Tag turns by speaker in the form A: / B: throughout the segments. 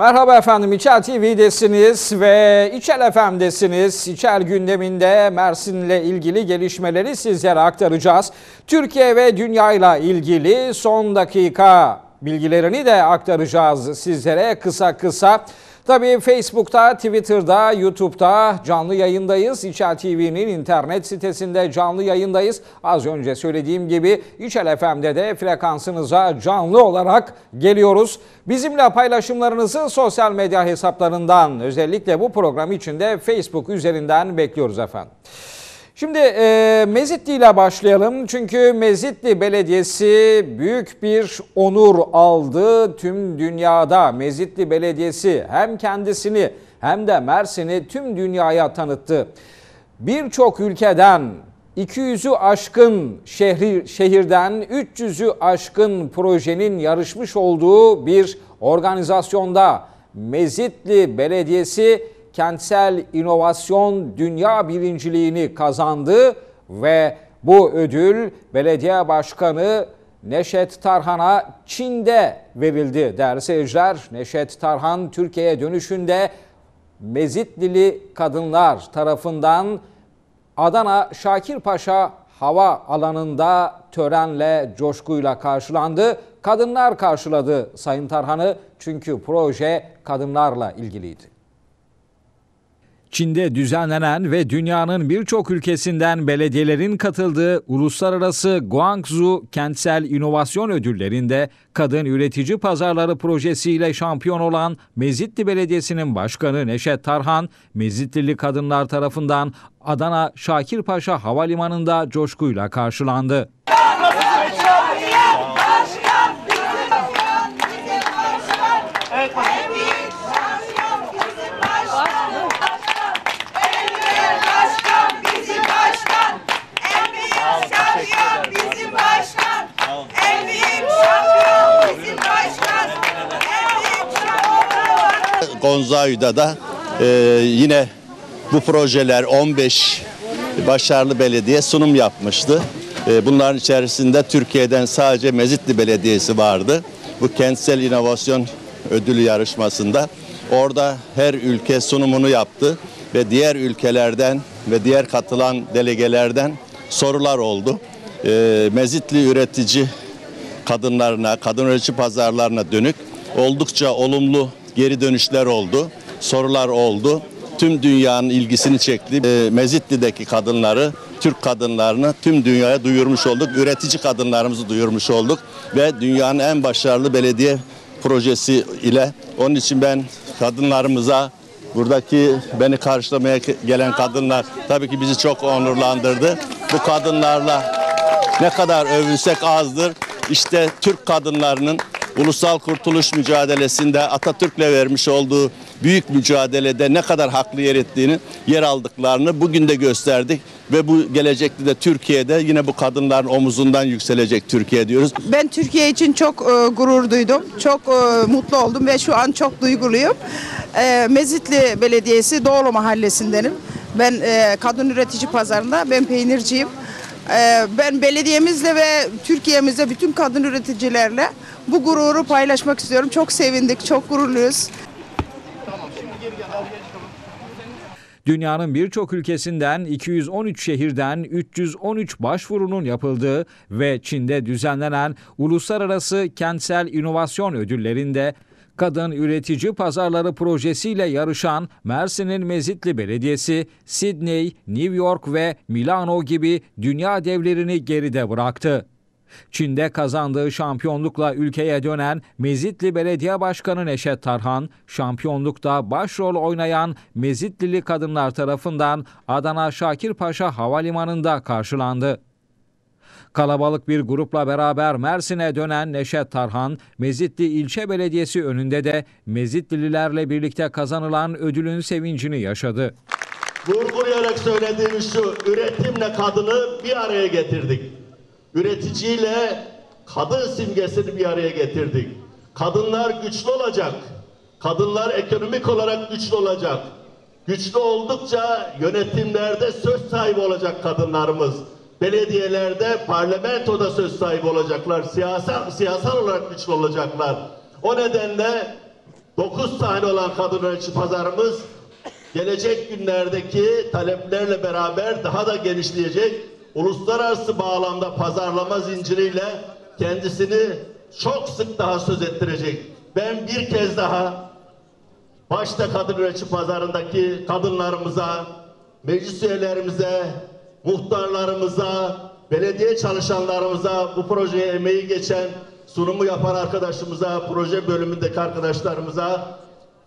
A: Merhaba efendim İçer TV'desiniz ve İçer FM'desiniz. İçer gündeminde Mersin'le ilgili gelişmeleri sizlere aktaracağız. Türkiye ve dünyayla ilgili son dakika bilgilerini de aktaracağız sizlere kısa kısa. Tabii Facebook'ta, Twitter'da, YouTube'da canlı yayındayız. İçel TV'nin internet sitesinde canlı yayındayız. Az önce söylediğim gibi İçel FM'de de frekansınıza canlı olarak geliyoruz. Bizimle paylaşımlarınızı sosyal medya hesaplarından özellikle bu program içinde Facebook üzerinden bekliyoruz efendim. Şimdi e, Mezitli ile başlayalım. Çünkü Mezitli Belediyesi büyük bir onur aldı tüm dünyada. Mezitli Belediyesi hem kendisini hem de Mersin'i tüm dünyaya tanıttı. Birçok ülkeden 200'ü aşkın şehri, şehirden 300'ü aşkın projenin yarışmış olduğu bir organizasyonda Mezitli Belediyesi kentsel inovasyon dünya birinciliğini kazandı ve bu ödül belediye başkanı Neşet Tarhan'a Çin'de verildi değerli seyirciler. Neşet Tarhan Türkiye'ye dönüşünde Mezitlili kadınlar tarafından Adana Şakirpaşa hava alanında törenle coşkuyla karşılandı. Kadınlar karşıladı Sayın Tarhan'ı çünkü proje kadınlarla ilgiliydi. Çin'de düzenlenen ve dünyanın birçok ülkesinden belediyelerin katıldığı Uluslararası Guangzhou Kentsel İnovasyon Ödülleri'nde Kadın Üretici Pazarları projesiyle şampiyon olan Mezitli Belediyesi'nin başkanı Neşet Tarhan, Mezitlili kadınlar tarafından Adana Şakirpaşa Havalimanı'nda coşkuyla karşılandı.
B: Gonzayu'da da e, yine bu projeler 15 başarılı belediye sunum yapmıştı. E, bunların içerisinde Türkiye'den sadece Mezitli Belediyesi vardı. Bu kentsel inovasyon ödülü yarışmasında orada her ülke sunumunu yaptı ve diğer ülkelerden ve diğer katılan delegelerden sorular oldu. E, mezitli üretici kadınlarına, kadın üretici pazarlarına dönük oldukça olumlu geri dönüşler oldu, sorular oldu. Tüm dünyanın ilgisini çekti. Ee, Mezitli'deki kadınları, Türk kadınlarını tüm dünyaya duyurmuş olduk. Üretici kadınlarımızı duyurmuş olduk ve dünyanın en başarılı belediye projesi ile onun için ben kadınlarımıza buradaki beni karşılamaya gelen kadınlar tabii ki bizi çok onurlandırdı. Bu kadınlarla ne kadar övünsek azdır. İşte Türk kadınlarının ulusal kurtuluş mücadelesinde Atatürk'le vermiş olduğu büyük mücadelede ne kadar haklı yer ettiğini, yer aldıklarını bugün de gösterdik ve bu gelecekte de Türkiye'de yine bu kadınların omuzundan yükselecek Türkiye diyoruz. Ben Türkiye için çok e, gurur duydum. Çok e, mutlu oldum ve şu an çok duyguluyum. E, Mezitli Belediyesi Doğulu Mahallesi'ndenim. Ben e, kadın üretici pazarında ben peynirciyim. E, ben belediyemizle ve Türkiye'mizde bütün kadın üreticilerle bu gururu paylaşmak istiyorum. Çok sevindik, çok gururluyuz.
A: Dünyanın birçok ülkesinden 213 şehirden 313 başvurunun yapıldığı ve Çin'de düzenlenen Uluslararası Kentsel İnovasyon Ödülleri'nde Kadın Üretici Pazarları Projesi ile yarışan Mersin'in Mezitli Belediyesi, Sydney, New York ve Milano gibi dünya devlerini geride bıraktı. Çin'de kazandığı şampiyonlukla ülkeye dönen Mezitli Belediye Başkanı Neşet Tarhan, şampiyonlukta başrol oynayan Mezitlili kadınlar tarafından Adana Şakirpaşa Havalimanı'nda karşılandı. Kalabalık bir grupla beraber Mersin'e dönen Neşet Tarhan, Mezitli İlçe Belediyesi önünde de Mezitlilerle birlikte kazanılan ödülün sevincini yaşadı.
B: Vurgulayarak söylediğimiz şu, üretimle kadını bir araya getirdik üreticiyle kadın simgesini bir araya getirdik. Kadınlar güçlü olacak. Kadınlar ekonomik olarak güçlü olacak. Güçlü oldukça yönetimlerde söz sahibi olacak kadınlarımız. Belediyelerde, parlamentoda söz sahibi olacaklar. Siyasal, siyasal olarak güçlü olacaklar. O nedenle 9 tane olan kadın öğrenci pazarımız gelecek günlerdeki taleplerle beraber daha da genişleyecek uluslararası bağlamda pazarlama zinciriyle kendisini çok sık daha söz ettirecek. Ben bir kez daha başta kadın üretici pazarındaki kadınlarımıza, meclis üyelerimize, muhtarlarımıza, belediye çalışanlarımıza, bu projeye emeği geçen sunumu yapan arkadaşımıza, proje bölümündeki arkadaşlarımıza,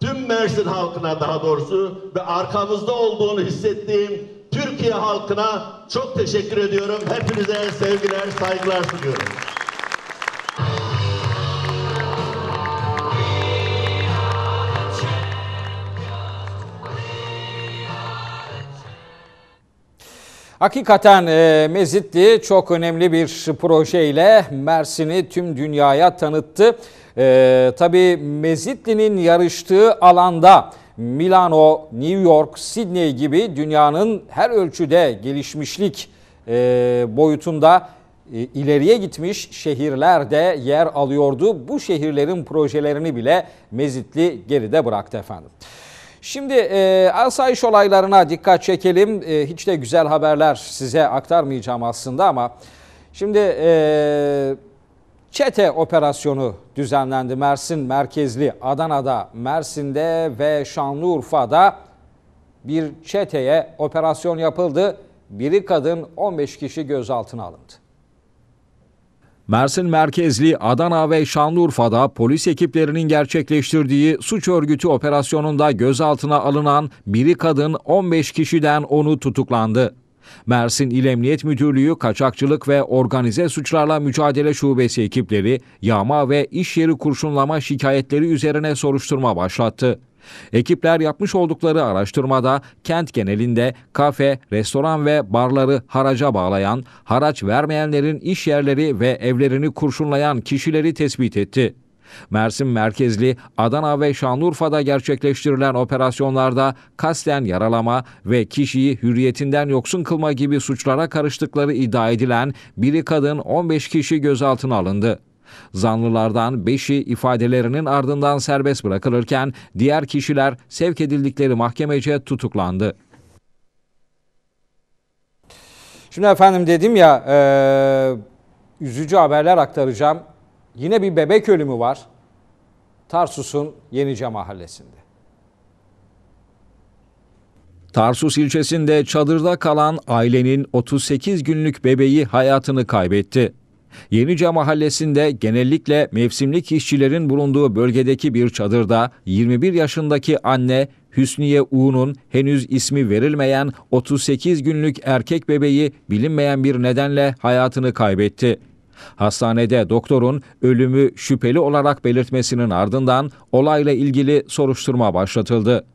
B: tüm Mersin halkına daha doğrusu ve arkamızda olduğunu hissettiğim Türkiye halkına çok teşekkür ediyorum. Hepinize sevgiler, saygılar sunuyorum.
A: Hakikaten e, Mezitli çok önemli bir projeyle Mersin'i tüm dünyaya tanıttı. E, tabii Mezitli'nin yarıştığı alanda Milano, New York, Sydney gibi dünyanın her ölçüde gelişmişlik e, boyutunda e, ileriye gitmiş şehirler de yer alıyordu. Bu şehirlerin projelerini bile Mezitli geride bıraktı efendim. Şimdi e, asayiş olaylarına dikkat çekelim. E, hiç de güzel haberler size aktarmayacağım aslında ama şimdi e, Çete operasyonu düzenlendi Mersin merkezli Adana'da, Mersin'de ve Şanlıurfa'da bir çeteye operasyon yapıldı. Biri kadın 15 kişi gözaltına alındı. Mersin merkezli Adana ve Şanlıurfa'da polis ekiplerinin gerçekleştirdiği suç örgütü operasyonunda gözaltına alınan biri kadın 15 kişiden onu tutuklandı. Mersin İl Emniyet Müdürlüğü Kaçakçılık ve Organize Suçlarla Mücadele Şubesi ekipleri yağma ve iş yeri kurşunlama şikayetleri üzerine soruşturma başlattı. Ekipler yapmış oldukları araştırmada kent genelinde kafe, restoran ve barları haraca bağlayan, haraç vermeyenlerin iş yerleri ve evlerini kurşunlayan kişileri tespit etti. Mersin merkezli Adana ve Şanlıurfa'da gerçekleştirilen operasyonlarda kasten yaralama ve kişiyi hürriyetinden yoksun kılma gibi suçlara karıştıkları iddia edilen biri kadın 15 kişi gözaltına alındı. Zanlılardan 5'i ifadelerinin ardından serbest bırakılırken diğer kişiler sevk edildikleri mahkemece tutuklandı. Şimdi efendim dedim ya e, üzücü haberler aktaracağım. Yine bir bebek ölümü var. Tarsus'un Yenice mahallesinde. Tarsus ilçesinde çadırda kalan ailenin 38 günlük bebeği hayatını kaybetti. Yenice mahallesinde genellikle mevsimlik işçilerin bulunduğu bölgedeki bir çadırda 21 yaşındaki anne Hüsniye Uğun'un henüz ismi verilmeyen 38 günlük erkek bebeği bilinmeyen bir nedenle hayatını kaybetti. Hastanede doktorun ölümü şüpheli olarak belirtmesinin ardından olayla ilgili soruşturma başlatıldı.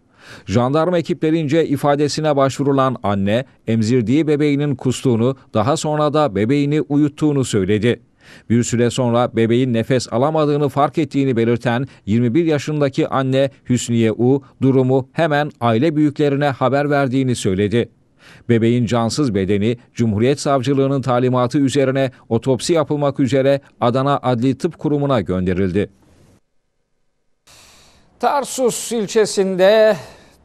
A: Jandarma ekiplerince ifadesine başvurulan anne emzirdiği bebeğinin kustuğunu daha sonra da bebeğini uyuttuğunu söyledi. Bir süre sonra bebeğin nefes alamadığını fark ettiğini belirten 21 yaşındaki anne Hüsniye U durumu hemen aile büyüklerine haber verdiğini söyledi. Bebeğin cansız bedeni Cumhuriyet Savcılığı'nın talimatı üzerine otopsi yapılmak üzere Adana Adli Tıp Kurumu'na gönderildi. Tarsus ilçesinde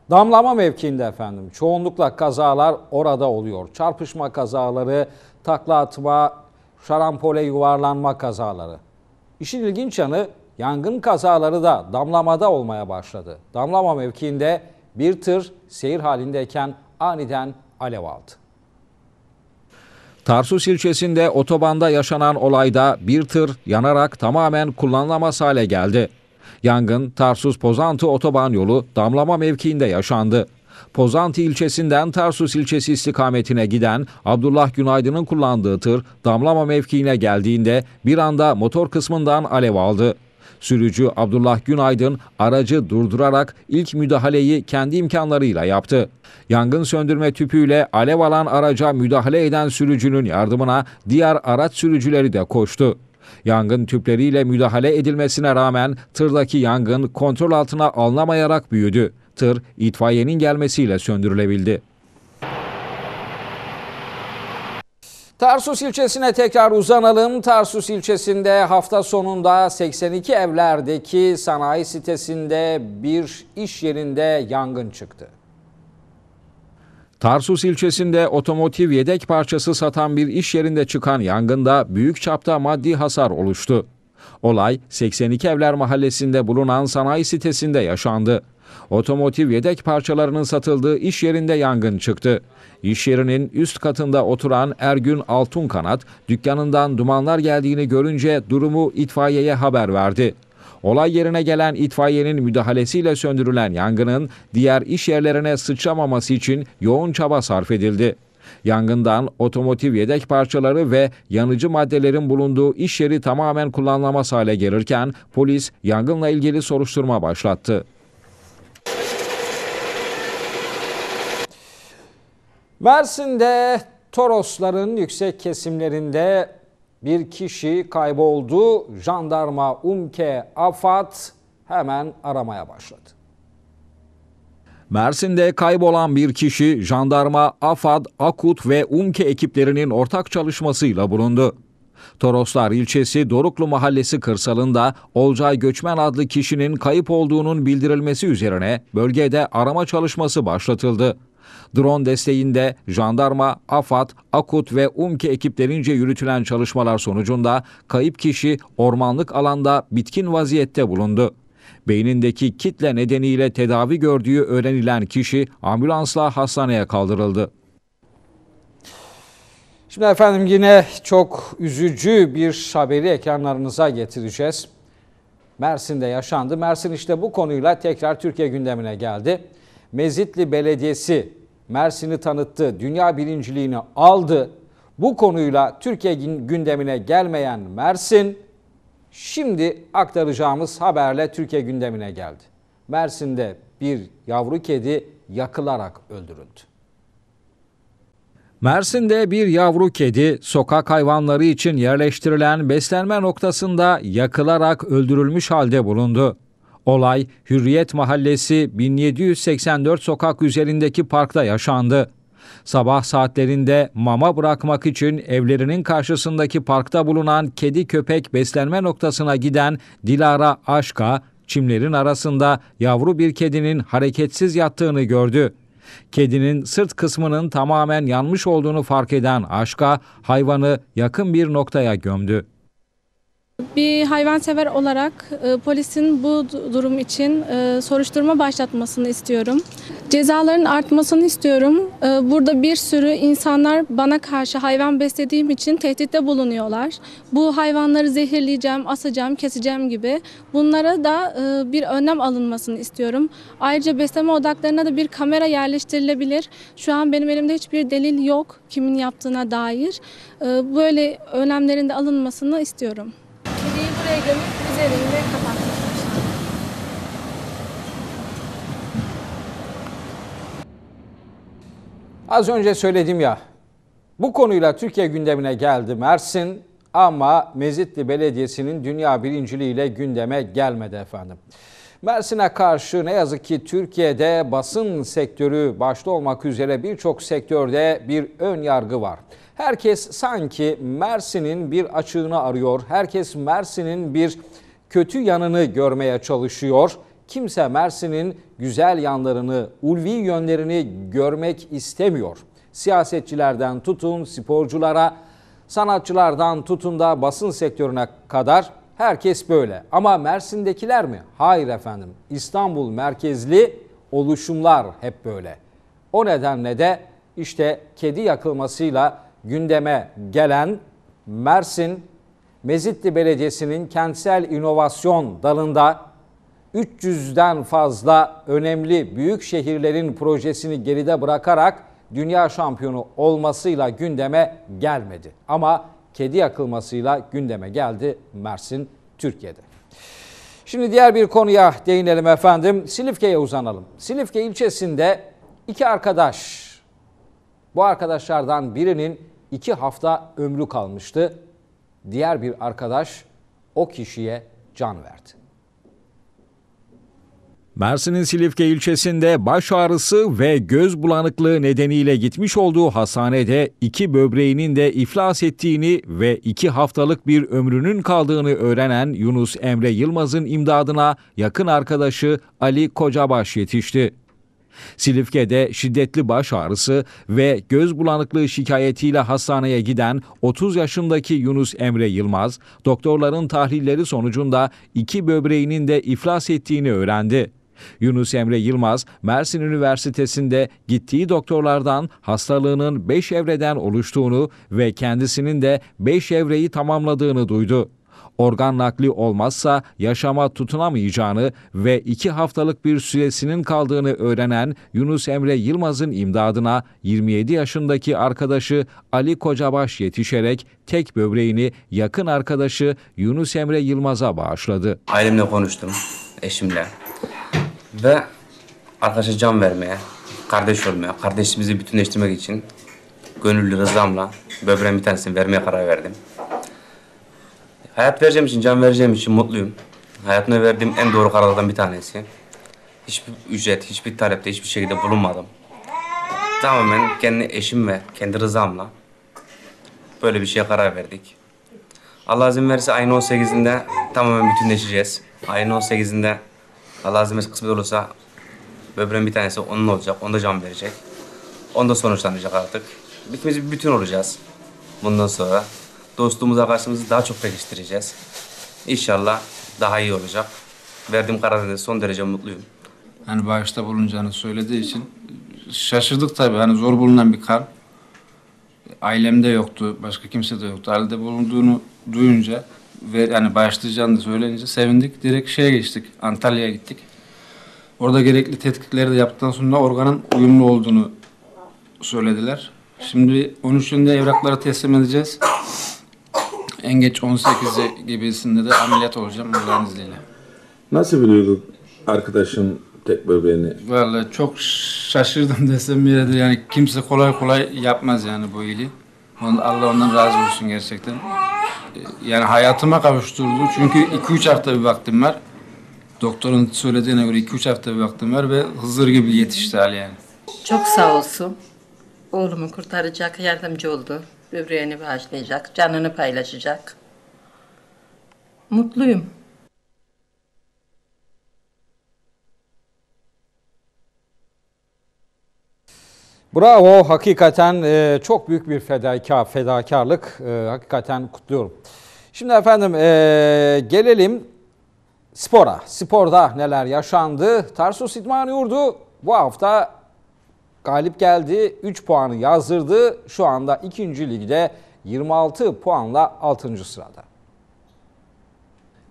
A: damlama mevkiinde efendim çoğunlukla kazalar orada oluyor. Çarpışma kazaları, takla atma, şarampole yuvarlanma kazaları. İşin ilginç yanı yangın kazaları da damlamada olmaya başladı. Damlama mevkiinde bir tır seyir halindeyken aniden alev aldı. Tarsus ilçesinde otobanda yaşanan olayda bir tır yanarak tamamen kullanılamaz hale geldi. Yangın Tarsus-Pozantı otoban yolu damlama mevkiinde yaşandı. Pozantı ilçesinden Tarsus ilçesi istikametine giden Abdullah Günaydın'ın kullandığı tır damlama mevkiine geldiğinde bir anda motor kısmından alev aldı. Sürücü Abdullah Günaydın aracı durdurarak ilk müdahaleyi kendi imkanlarıyla yaptı. Yangın söndürme tüpüyle alev alan araca müdahale eden sürücünün yardımına diğer araç sürücüleri de koştu. Yangın tüpleriyle müdahale edilmesine rağmen tırdaki yangın kontrol altına alınamayarak büyüdü. Tır itfaiyenin gelmesiyle söndürülebildi. Tarsus ilçesine tekrar uzanalım. Tarsus ilçesinde hafta sonunda 82 evlerdeki sanayi sitesinde bir iş yerinde yangın çıktı. Tarsus ilçesinde otomotiv yedek parçası satan bir iş yerinde çıkan yangında büyük çapta maddi hasar oluştu. Olay 82 Evler Mahallesi'nde bulunan sanayi sitesinde yaşandı. Otomotiv yedek parçalarının satıldığı iş yerinde yangın çıktı. İş yerinin üst katında oturan Ergün Altunkanat dükkanından dumanlar geldiğini görünce durumu itfaiyeye haber verdi. Olay yerine gelen itfaiyenin müdahalesiyle söndürülen yangının diğer iş yerlerine sıçramaması için yoğun çaba sarf edildi. Yangından otomotiv yedek parçaları ve yanıcı maddelerin bulunduğu iş yeri tamamen kullanılamaz hale gelirken polis yangınla ilgili soruşturma başlattı. Mersin'de Torosların yüksek kesimlerinde bir kişi kayboldu. Jandarma, UMKE, Afat hemen aramaya başladı. Mersin'de kaybolan bir kişi jandarma, AFAD, AKUT ve UMKE ekiplerinin ortak çalışmasıyla bulundu. Toroslar ilçesi Doruklu Mahallesi kırsalında Olcay Göçmen adlı kişinin kayıp olduğunun bildirilmesi üzerine bölgede arama çalışması başlatıldı. Drone desteğinde jandarma, AFAD, AKUT ve UMKE ekiplerince yürütülen çalışmalar sonucunda kayıp kişi ormanlık alanda bitkin vaziyette bulundu. Beynindeki kitle nedeniyle tedavi gördüğü öğrenilen kişi ambulansla hastaneye kaldırıldı. Şimdi efendim yine çok üzücü bir haberi ekranlarınıza getireceğiz. Mersin'de yaşandı. Mersin işte bu konuyla tekrar Türkiye gündemine geldi. Mezitli Belediyesi Mersin'i tanıttı, dünya birinciliğini aldı. Bu konuyla Türkiye gündemine gelmeyen Mersin Şimdi aktaracağımız haberle Türkiye gündemine geldi. Mersin'de bir yavru kedi yakılarak öldürüldü. Mersin'de bir yavru kedi sokak hayvanları için yerleştirilen beslenme noktasında yakılarak öldürülmüş halde bulundu. Olay Hürriyet Mahallesi 1784 sokak üzerindeki parkta yaşandı. Sabah saatlerinde mama bırakmak için evlerinin karşısındaki parkta bulunan kedi köpek beslenme noktasına giden Dilara Aşka, çimlerin arasında yavru bir kedinin hareketsiz yattığını gördü. Kedinin sırt kısmının tamamen yanmış olduğunu fark eden Aşka hayvanı yakın bir noktaya gömdü.
C: Bir hayvansever olarak e, polisin bu durum için e, soruşturma başlatmasını istiyorum. Cezaların artmasını istiyorum. E, burada bir sürü insanlar bana karşı hayvan beslediğim için tehditte bulunuyorlar. Bu hayvanları zehirleyeceğim, asacağım, keseceğim gibi. Bunlara da e, bir önlem alınmasını istiyorum. Ayrıca besleme odaklarına da bir kamera yerleştirilebilir. Şu an benim elimde hiçbir delil yok kimin yaptığına dair. E, böyle önlemlerin de alınmasını istiyorum buraya üzerinde kapattık.
A: Az önce söyledim ya, bu konuyla Türkiye gündemine geldi Mersin ama Mezitli Belediyesi'nin dünya birinciliğiyle gündeme gelmedi efendim. Mersin'e karşı ne yazık ki Türkiye'de basın sektörü başta olmak üzere birçok sektörde bir ön yargı var. Herkes sanki Mersin'in bir açığını arıyor. Herkes Mersin'in bir kötü yanını görmeye çalışıyor. Kimse Mersin'in güzel yanlarını, ulvi yönlerini görmek istemiyor. Siyasetçilerden tutun sporculara, sanatçılardan tutun da basın sektörüne kadar herkes böyle. Ama Mersin'dekiler mi? Hayır efendim. İstanbul merkezli oluşumlar hep böyle. O nedenle de işte kedi yakılmasıyla gündeme gelen Mersin Mezitli Belediyesi'nin kentsel inovasyon dalında 300'den fazla önemli büyük şehirlerin projesini geride bırakarak dünya şampiyonu olmasıyla gündeme gelmedi. Ama kedi yakılmasıyla gündeme geldi Mersin Türkiye'de. Şimdi diğer bir konuya değinelim efendim. Silifke'ye uzanalım. Silifke ilçesinde iki arkadaş, bu arkadaşlardan birinin 2 hafta ömrü kalmıştı. Diğer bir arkadaş o kişiye can verdi. Mersin'in Silifke ilçesinde baş ağrısı ve göz bulanıklığı nedeniyle gitmiş olduğu hastanede iki böbreğinin de iflas ettiğini ve iki haftalık bir ömrünün kaldığını öğrenen Yunus Emre Yılmaz'ın imdadına yakın arkadaşı Ali Kocabaş yetişti. Silifke'de şiddetli baş ağrısı ve göz bulanıklığı şikayetiyle hastaneye giden 30 yaşındaki Yunus Emre Yılmaz, doktorların tahlilleri sonucunda iki böbreğinin de iflas ettiğini öğrendi. Yunus Emre Yılmaz, Mersin Üniversitesi'nde gittiği doktorlardan hastalığının 5 evreden oluştuğunu ve kendisinin de 5 evreyi tamamladığını duydu organ nakli olmazsa yaşama tutunamayacağını ve iki haftalık bir süresinin kaldığını öğrenen Yunus Emre Yılmaz'ın imdadına 27 yaşındaki arkadaşı Ali Kocabaş yetişerek tek böbreğini yakın arkadaşı Yunus Emre Yılmaz'a bağışladı.
C: Ailemle konuştum, eşimle ve arkadaşa can vermeye, kardeş olmaya, kardeşimizi bütünleştirmek için gönüllü rızamla böbreğin bir tanesini vermeye karar verdim. Hayat vereceğim için, can vereceğim için mutluyum. Hayatımda verdiğim en doğru kararlardan bir tanesi. Hiçbir ücret, hiçbir talepte, hiçbir şekilde bulunmadım. Tamamen kendi eşim ve kendi rızamla böyle bir şeye karar verdik. Allah izin verirse ayın 18'inde tamamen bütünleşeceğiz. Ayın 18'inde Allah izin verirse kısmet olursa böbreğin bir tanesi onun olacak, onda can verecek. Onda sonuçlanacak artık. İkimiz bir bütün olacağız bundan sonra. Dostluğumuza karşımızı daha çok pekiştireceğiz. İnşallah daha iyi olacak. Verdiğim kararda son derece
A: mutluyum. Hani bağışta bulunacağını söylediği için şaşırdık tabii. Hani zor bulunan bir kar. Ailemde yoktu, başka kimse de yoktu. Halde bulunduğunu duyunca ve yani bağışlayacağını söyleyince sevindik. Direkt şeye geçtik, Antalya'ya gittik. Orada gerekli tetkikleri de yaptıktan sonra organın uyumlu olduğunu söylediler. Şimdi 13 yönde evrakları teslim edeceğiz. En geç 18'i gibisinde de ameliyat olacağım Allah'ın izniyle.
B: Nasıl biliyordun
A: arkadaşın tek böbreğini? Valla çok şaşırdım desem yeridir. Yani kimse kolay kolay yapmaz yani bu iyiliği. Allah ondan razı olsun gerçekten. Ee, yani hayatıma kavuşturdu. Çünkü 2-3 hafta bir vaktim var. Doktorun söylediğine göre 2-3 hafta bir vaktim var ve Hızır gibi yetişti hali yani. Çok sağ olsun.
C: Oğlumu kurtaracak yardımcı oldu böbreğini bağışlayacak, canını paylaşacak.
A: Mutluyum. Bravo, hakikaten e, çok büyük bir fedakar, fedakarlık. E, hakikaten kutluyorum. Şimdi efendim e, gelelim spora. Sporda neler yaşandı? Tarsus İdman Yurdu bu hafta galip geldi. 3 puanı yazdırdı. Şu anda 2. ligde 26 puanla 6. sırada.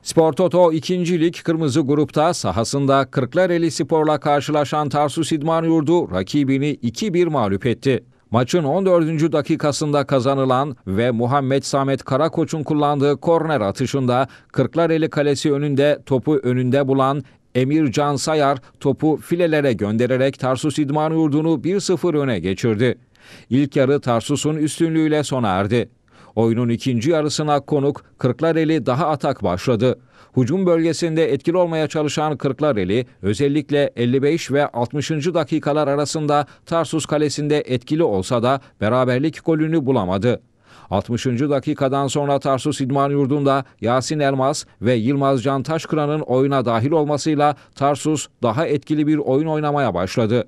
A: Spor Toto 2. Lig Kırmızı Grup'ta sahasında Kırklareli Spor'la karşılaşan Tarsus İdman Yurdu rakibini 2-1 mağlup etti. Maçın 14. dakikasında kazanılan ve Muhammed Samet Karakoç'un kullandığı korner atışında Kırklareli Kalesi önünde topu önünde bulan Emir Can Sayar topu filelere göndererek Tarsus İdman Yurdu'nu 1-0 öne geçirdi. İlk yarı Tarsus'un üstünlüğüyle sona erdi. Oyunun ikinci yarısına konuk Kırklareli daha atak başladı. Hucum bölgesinde etkili olmaya çalışan Kırklareli özellikle 55 ve 60. dakikalar arasında Tarsus kalesinde etkili olsa da beraberlik golünü bulamadı. 60. dakikadan sonra Tarsus İdman Yurdu'nda Yasin Elmas ve Yılmaz Can Taşkıran'ın oyuna dahil olmasıyla Tarsus daha etkili bir oyun oynamaya başladı.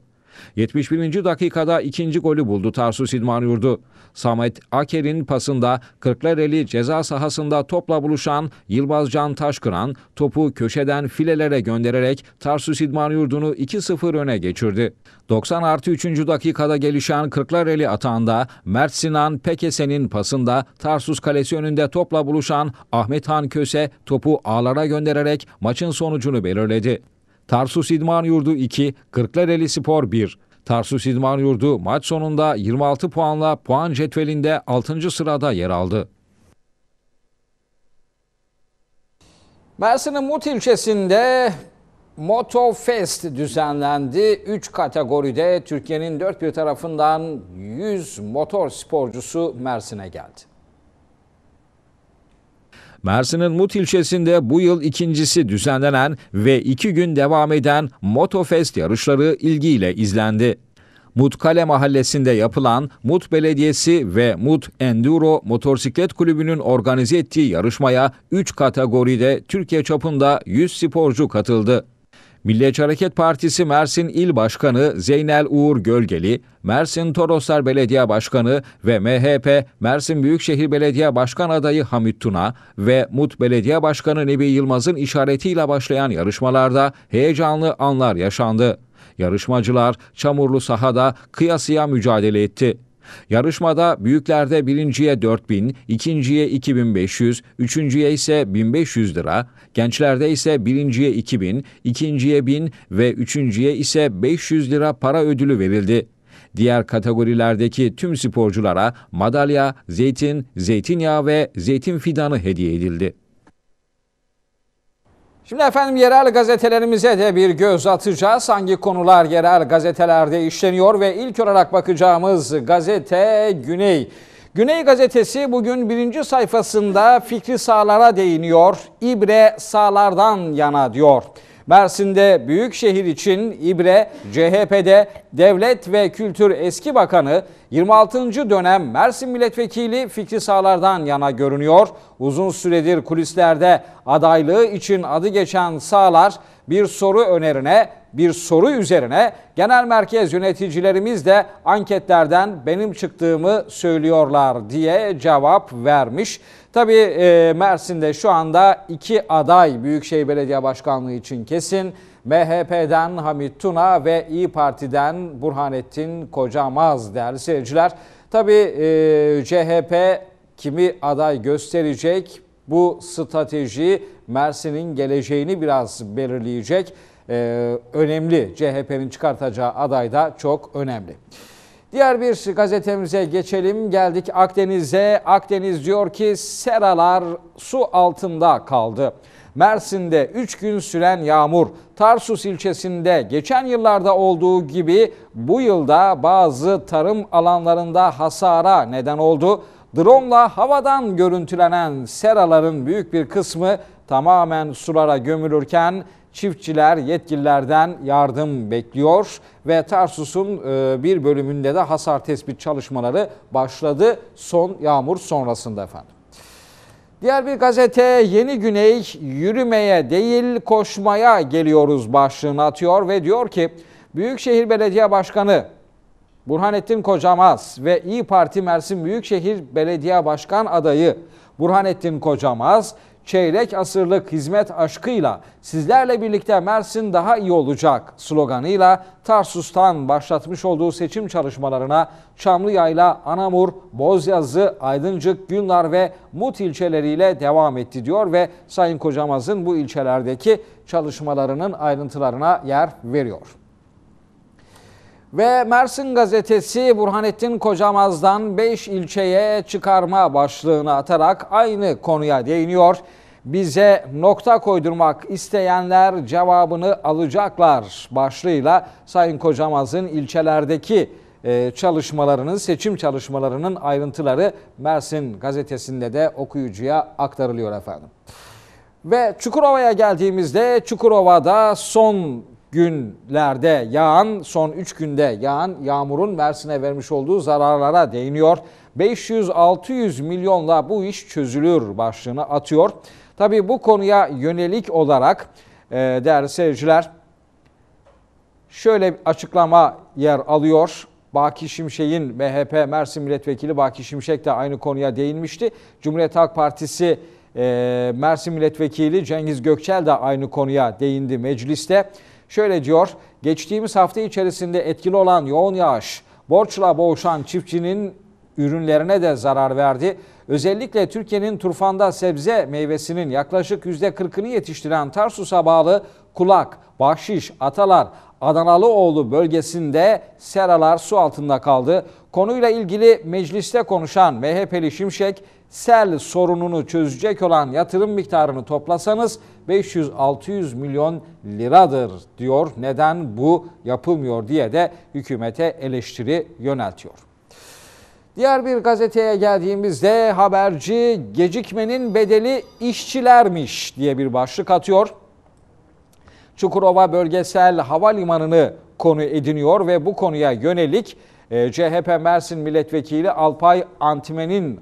A: 71. dakikada ikinci golü buldu Tarsus İdman Yurdu. Samet Aker'in pasında Kırklareli ceza sahasında topla buluşan Yılmazcan Taşkıran topu köşeden filelere göndererek Tarsus İdman Yurdu'nu 2-0 öne geçirdi. 90 artı 3. dakikada gelişen Kırklareli atağında Mert Sinan Pekese'nin pasında Tarsus Kalesi önünde topla buluşan Ahmet Han Köse topu ağlara göndererek maçın sonucunu belirledi. Tarsus İdman Yurdu 2, Kırklareli Spor 1. Tarsus İdman Yurdu maç sonunda 26 puanla puan cetvelinde 6. sırada yer aldı. Mersin'in Mut ilçesinde Motofest düzenlendi. 3 kategoride Türkiye'nin dört bir tarafından 100 motor sporcusu Mersin'e geldi. Mersin'in Mut ilçesinde bu yıl ikincisi düzenlenen ve iki gün devam eden Motofest yarışları ilgiyle izlendi. Mutkale Mahallesi'nde yapılan Mut Belediyesi ve Mut Enduro Motorsiklet Kulübü'nün organize ettiği yarışmaya 3 kategoride Türkiye çapında 100 sporcu katıldı. Milliyetçi Hareket Partisi Mersin İl Başkanı Zeynel Uğur Gölgeli, Mersin Toroslar Belediye Başkanı ve MHP Mersin Büyükşehir Belediye Başkan adayı Hamit Tuna ve MUT Belediye Başkanı Nebi Yılmaz'ın işaretiyle başlayan yarışmalarda heyecanlı anlar yaşandı. Yarışmacılar çamurlu sahada kıyasıya mücadele etti. Yarışmada büyüklerde birinciye 4000, ikinciye 2500, üçüncüye ise 1500 lira, gençlerde ise birinciye 2000, ikinciye 1000 ve üçüncüye ise 500 lira para ödülü verildi. Diğer kategorilerdeki tüm sporculara madalya, zeytin, zeytinyağı ve zeytin fidanı hediye edildi. Şimdi efendim yerel gazetelerimize de bir göz atacağız. Hangi konular yerel gazetelerde işleniyor ve ilk olarak bakacağımız gazete Güney. Güney gazetesi bugün birinci sayfasında fikri sağlara değiniyor, ibre sağlardan yana diyor. Mersin'de büyük şehir için İbre, CHP'de Devlet ve Kültür Eski Bakanı 26. dönem Mersin Milletvekili Fikri Sağlar'dan yana görünüyor. Uzun süredir kulislerde adaylığı için adı geçen Sağlar bir soru önerine bir soru üzerine genel merkez yöneticilerimiz de anketlerden benim çıktığımı söylüyorlar diye cevap vermiş. Tabii e, Mersin'de şu anda iki aday Büyükşehir Belediye Başkanlığı için kesin. MHP'den Hamit Tuna ve İyi Parti'den Burhanettin Kocamaz değerli seyirciler. Tabii e, CHP kimi aday gösterecek bu strateji Mersin'in geleceğini biraz belirleyecek. E, önemli CHP'nin çıkartacağı aday da çok önemli. Diğer bir gazetemize geçelim. Geldik Akdeniz'e. Akdeniz diyor ki seralar su altında kaldı. Mersin'de 3 gün süren yağmur Tarsus ilçesinde geçen yıllarda olduğu gibi bu yılda bazı tarım alanlarında hasara neden oldu. Drone'la havadan görüntülenen seraların büyük bir kısmı tamamen sulara gömülürken çiftçiler yetkililerden yardım bekliyor ve Tarsus'un e, bir bölümünde de hasar tespit çalışmaları başladı son yağmur sonrasında efendim. Diğer bir gazete Yeni Güney yürümeye değil koşmaya geliyoruz başlığını atıyor ve diyor ki Büyükşehir Belediye Başkanı Burhanettin Kocamaz ve İyi Parti Mersin Büyükşehir Belediye Başkan adayı Burhanettin Kocamaz çeyrek asırlık hizmet aşkıyla sizlerle birlikte Mersin daha iyi olacak sloganıyla Tarsus'tan başlatmış olduğu seçim çalışmalarına Çamlıyayla, Anamur, Bozyazı, Aydıncık, Günlar ve Mut ilçeleriyle devam etti diyor ve Sayın Kocamaz'ın bu ilçelerdeki çalışmalarının ayrıntılarına yer veriyor. Ve Mersin gazetesi Burhanettin Kocamaz'dan 5 ilçeye çıkarma başlığını atarak aynı konuya değiniyor. Bize nokta koydurmak isteyenler cevabını alacaklar başlığıyla Sayın Kocamaz'ın ilçelerdeki e, çalışmalarının, seçim çalışmalarının ayrıntıları Mersin gazetesinde de okuyucuya aktarılıyor efendim. Ve Çukurova'ya geldiğimizde Çukurova'da son günlerde yağan, son 3 günde yağan yağmurun Mersin'e vermiş olduğu zararlara değiniyor. 500-600 milyonla bu iş çözülür başlığını atıyor. Tabi bu konuya yönelik olarak e, değerli seyirciler şöyle bir açıklama yer alıyor. Baki Şimşek'in MHP Mersin Milletvekili Baki Şimşek de aynı konuya değinmişti. Cumhuriyet Halk Partisi e, Mersin Milletvekili Cengiz Gökçel de aynı konuya değindi mecliste. Şöyle diyor, geçtiğimiz hafta içerisinde etkili olan yoğun yağış, borçla boğuşan çiftçinin ürünlerine de zarar verdi. Özellikle Türkiye'nin turfanda sebze meyvesinin yaklaşık %40'ını yetiştiren Tarsus'a bağlı Kulak, Bahşiş, Atalar, Adanalıoğlu bölgesinde seralar su altında kaldı. Konuyla ilgili mecliste konuşan MHP'li Şimşek, sel sorununu çözecek olan yatırım miktarını toplasanız 500-600 milyon liradır diyor. Neden bu yapılmıyor diye de hükümete eleştiri yöneltiyor. Diğer bir gazeteye geldiğimizde haberci gecikmenin bedeli işçilermiş diye bir başlık atıyor. Çukurova Bölgesel Havalimanı'nı konu ediniyor ve bu konuya yönelik ee, CHP Mersin Milletvekili Alpay Antimen'in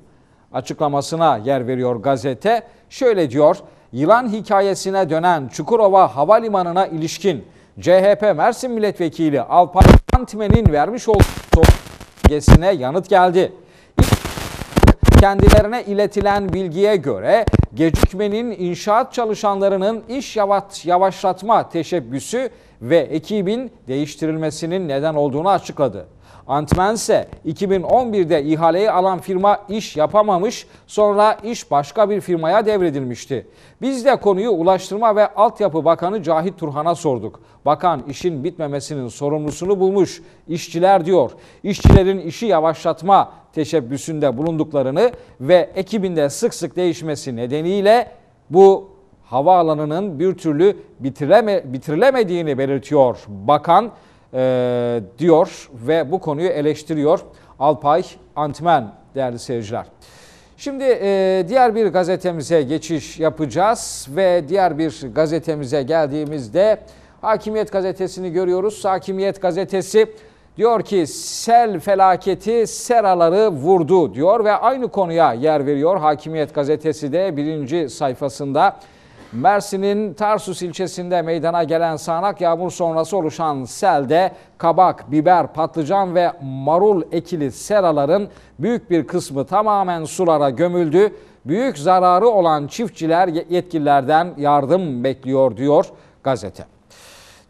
A: açıklamasına yer veriyor gazete. Şöyle diyor, yılan hikayesine dönen Çukurova Havalimanı'na ilişkin CHP Mersin Milletvekili Alpay Antimen'in vermiş olduğu sorgesine yanıt geldi. Kendilerine iletilen bilgiye göre gecikmenin inşaat çalışanlarının iş yavaşlatma teşebbüsü ve ekibin değiştirilmesinin neden olduğunu açıkladı. Antmen ise 2011'de ihaleyi alan firma iş yapamamış, sonra iş başka bir firmaya devredilmişti. Biz de konuyu Ulaştırma ve Altyapı Bakanı Cahit Turhan'a sorduk. Bakan işin bitmemesinin sorumlusunu bulmuş. İşçiler diyor, işçilerin işi yavaşlatma teşebbüsünde bulunduklarını ve ekibinde sık sık değişmesi nedeniyle bu havaalanının bir türlü bitireme, bitirilemediğini belirtiyor. Bakan e, diyor ve bu konuyu eleştiriyor Alpay Antmen değerli seyirciler. Şimdi e, diğer bir gazetemize geçiş yapacağız ve diğer bir gazetemize geldiğimizde Hakimiyet gazetesini görüyoruz. Hakimiyet gazetesi diyor ki sel felaketi seraları vurdu diyor ve aynı konuya yer veriyor. Hakimiyet gazetesi de birinci sayfasında Mersin'in Tarsus ilçesinde meydana gelen sağanak yağmur sonrası oluşan selde kabak, biber, patlıcan ve marul ekili seraların büyük bir kısmı tamamen sulara gömüldü. Büyük zararı olan çiftçiler yetkililerden yardım bekliyor diyor gazete.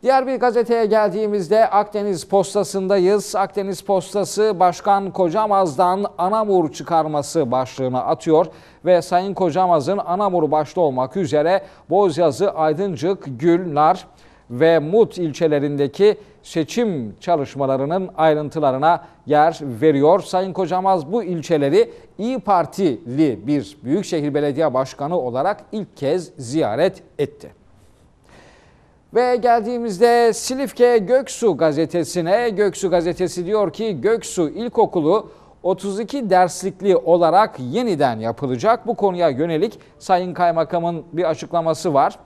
A: Diğer bir gazeteye geldiğimizde Akdeniz Postası'ndayız. Akdeniz Postası Başkan Kocamaz'dan Anamur çıkarması başlığını atıyor ve Sayın Kocamaz'ın Anamur başta olmak üzere Bozyazı, Aydıncık, Gül, ve Mut ilçelerindeki seçim çalışmalarının ayrıntılarına yer veriyor. Sayın Kocamaz bu ilçeleri İyi Partili bir Büyükşehir Belediye Başkanı olarak ilk kez ziyaret etti. Ve geldiğimizde Silifke Göksu gazetesine Göksu gazetesi diyor ki Göksu İlkokulu 32 derslikli olarak yeniden yapılacak. Bu konuya yönelik Sayın Kaymakam'ın bir açıklaması var.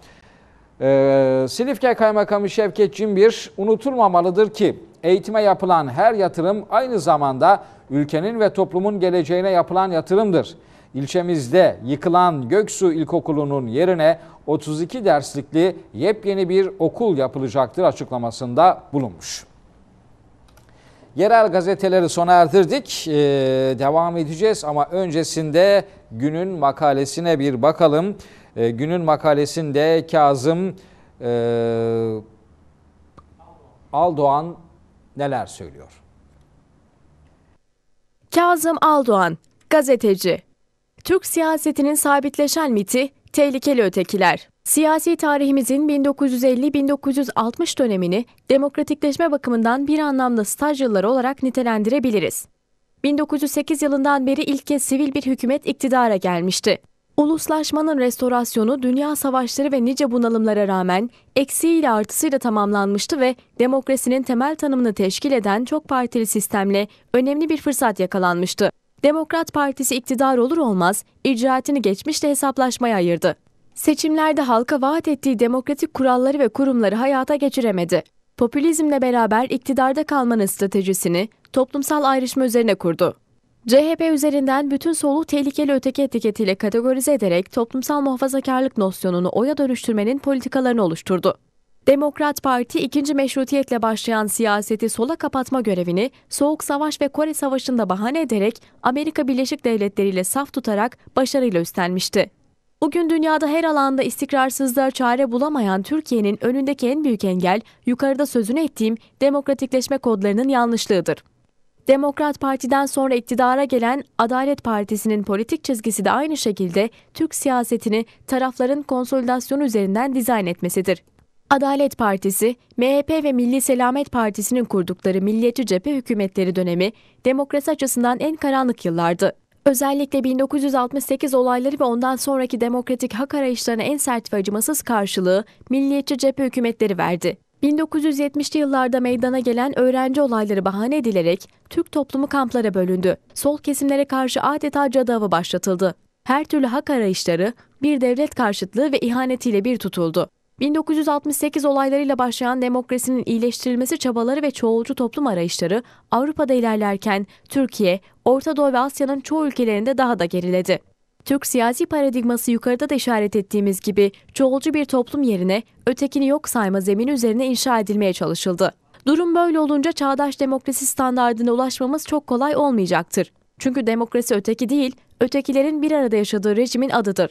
A: Ee, Silifke Kaymakamı Şevket Cimbir unutulmamalıdır ki eğitime yapılan her yatırım aynı zamanda ülkenin ve toplumun geleceğine yapılan yatırımdır. İlçemizde yıkılan Göksu İlkokulu'nun yerine 32 derslikli yepyeni bir okul yapılacaktır açıklamasında bulunmuş. Yerel gazeteleri sona erdirdik. Ee, devam edeceğiz ama öncesinde günün makalesine bir bakalım. Ee, günün makalesinde Kazım e, Aldoğan neler söylüyor?
C: Kazım Aldoğan, gazeteci. Türk siyasetinin sabitleşen miti tehlikeli ötekiler. Siyasi tarihimizin 1950-1960 dönemini demokratikleşme bakımından bir anlamda staj yılları olarak nitelendirebiliriz. 1908 yılından beri ilk kez sivil bir hükümet iktidara gelmişti. Uluslaşmanın restorasyonu dünya savaşları ve nice bunalımlara rağmen eksiğiyle artısıyla tamamlanmıştı ve demokrasinin temel tanımını teşkil eden çok partili sistemle önemli bir fırsat yakalanmıştı. Demokrat Partisi iktidar olur olmaz icraatini geçmişle hesaplaşmaya ayırdı. Seçimlerde halka vaat ettiği demokratik kuralları ve kurumları hayata geçiremedi. Popülizmle beraber iktidarda kalmanın stratejisini toplumsal ayrışma üzerine kurdu. CHP üzerinden bütün solu tehlikeli öteki etiketiyle kategorize ederek toplumsal muhafazakarlık nosyonunu oya dönüştürmenin politikalarını oluşturdu. Demokrat Parti ikinci meşrutiyetle başlayan siyaseti sola kapatma görevini Soğuk Savaş ve Kore Savaşı'nda bahane ederek Amerika Birleşik Devletleri ile saf tutarak başarıyla üstlenmişti. Bugün dünyada her alanda istikrarsızlığa çare bulamayan Türkiye'nin önündeki en büyük engel yukarıda sözünü ettiğim demokratikleşme kodlarının yanlışlığıdır. Demokrat Parti'den sonra iktidara gelen Adalet Partisi'nin politik çizgisi de aynı şekilde Türk siyasetini tarafların konsolidasyon üzerinden dizayn etmesidir. Adalet Partisi, MHP ve Milli Selamet Partisi'nin kurdukları Milliyetçi Cephe hükümetleri dönemi demokrasi açısından en karanlık yıllardı. Özellikle 1968 olayları ve ondan sonraki demokratik hak arayışlarına en sert ve acımasız karşılığı Milliyetçi Cephe hükümetleri verdi. 1970'li yıllarda meydana gelen öğrenci olayları bahane edilerek Türk toplumu kamplara bölündü. Sol kesimlere karşı adeta cadavı başlatıldı. Her türlü hak arayışları bir devlet karşıtlığı ve ihanetiyle bir tutuldu. 1968 olaylarıyla başlayan demokrasinin iyileştirilmesi çabaları ve çoğulcu toplum arayışları Avrupa'da ilerlerken Türkiye, Orta Doğu ve Asya'nın çoğu ülkelerinde daha da geriledi. Türk siyasi paradigması yukarıda da işaret ettiğimiz gibi çoğulcu bir toplum yerine ötekini yok sayma zemini üzerine inşa edilmeye çalışıldı. Durum böyle olunca çağdaş demokrasi standardına ulaşmamız çok kolay olmayacaktır. Çünkü demokrasi öteki değil, ötekilerin bir arada yaşadığı rejimin adıdır.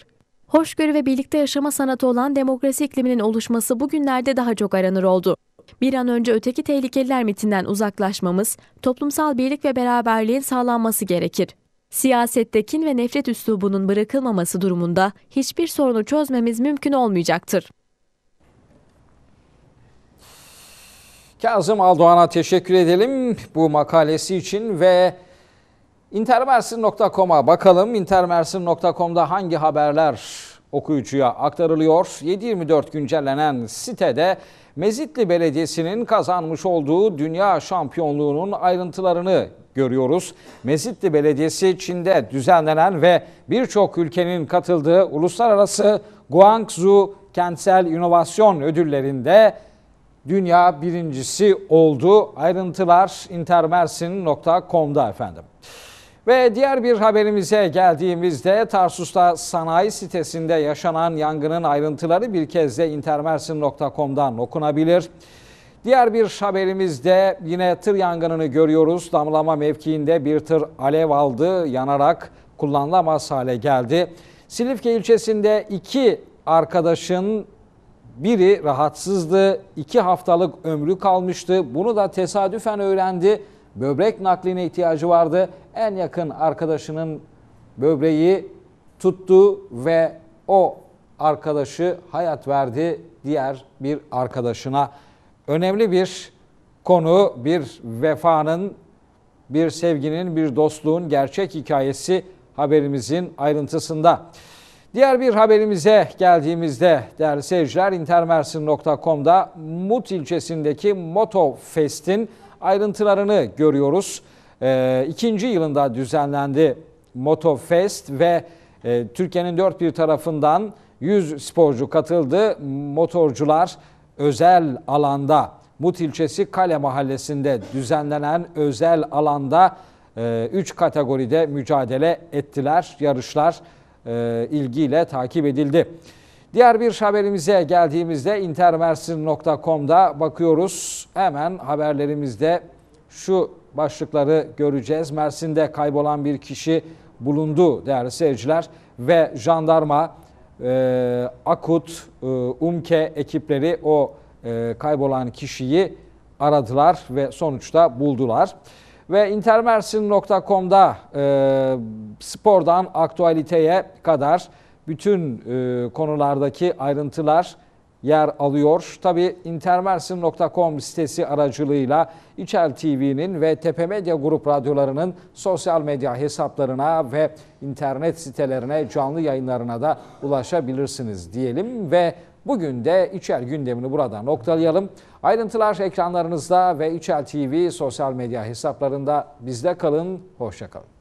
C: Hoşgörü ve birlikte yaşama sanatı olan demokrasi ikliminin oluşması bugünlerde daha çok aranır oldu. Bir an önce öteki tehlikeliler mitinden uzaklaşmamız, toplumsal birlik ve beraberliğin sağlanması gerekir. Siyasette kin ve nefret üslubunun bırakılmaması durumunda hiçbir sorunu çözmemiz mümkün olmayacaktır.
A: Kazım Aldoğan'a teşekkür edelim bu makalesi için ve intermersin.com'a bakalım. intermersin.com'da hangi haberler okuyucuya aktarılıyor. 7-24 güncellenen sitede Mezitli Belediyesi'nin kazanmış olduğu dünya şampiyonluğunun ayrıntılarını görüyoruz. Mezitli Belediyesi Çin'de düzenlenen ve birçok ülkenin katıldığı uluslararası Guangzhou Kentsel İnovasyon Ödülleri'nde dünya birincisi oldu. Ayrıntılar intermersin.com'da efendim. Ve diğer bir haberimize geldiğimizde Tarsus'ta sanayi sitesinde yaşanan yangının ayrıntıları bir kez de intermersin.com'dan okunabilir. Diğer bir haberimizde yine tır yangınını görüyoruz. Damlama mevkiinde bir tır alev aldı, yanarak kullanılamaz hale geldi. Silifke ilçesinde iki arkadaşın biri rahatsızdı, iki haftalık ömrü kalmıştı. Bunu da tesadüfen öğrendi böbrek nakline ihtiyacı vardı. En yakın arkadaşının böbreği tuttu ve o arkadaşı hayat verdi diğer bir arkadaşına. Önemli bir konu, bir vefanın, bir sevginin, bir dostluğun gerçek hikayesi haberimizin ayrıntısında. Diğer bir haberimize geldiğimizde değerli seyirciler intermersin.com'da Mut ilçesindeki Moto Fest'in ayrıntılarını görüyoruz. E, ikinci yılında düzenlendi Motofest ve e, Türkiye'nin dört bir tarafından 100 sporcu katıldı. Motorcular özel alanda Mut ilçesi Kale mahallesinde düzenlenen özel alanda 3 e, kategoride mücadele ettiler. Yarışlar e, ilgiyle takip edildi. Diğer bir haberimize geldiğimizde intermersin.com'da bakıyoruz. Hemen haberlerimizde şu başlıkları göreceğiz. Mersin'de kaybolan bir kişi bulundu değerli seyirciler ve jandarma, e, AKUT, e, UMKE ekipleri o e, kaybolan kişiyi aradılar ve sonuçta buldular. Ve intermersin.com'da e, spordan aktualiteye kadar bütün e, konulardaki ayrıntılar yer alıyor. Tabi intermersin.com sitesi aracılığıyla İçel TV'nin ve Tepe Medya Grup radyolarının sosyal medya hesaplarına ve internet sitelerine canlı yayınlarına da ulaşabilirsiniz diyelim ve Bugün de İçer gündemini burada noktalayalım. Ayrıntılar ekranlarınızda ve İçer TV sosyal medya hesaplarında bizde kalın, hoşçakalın.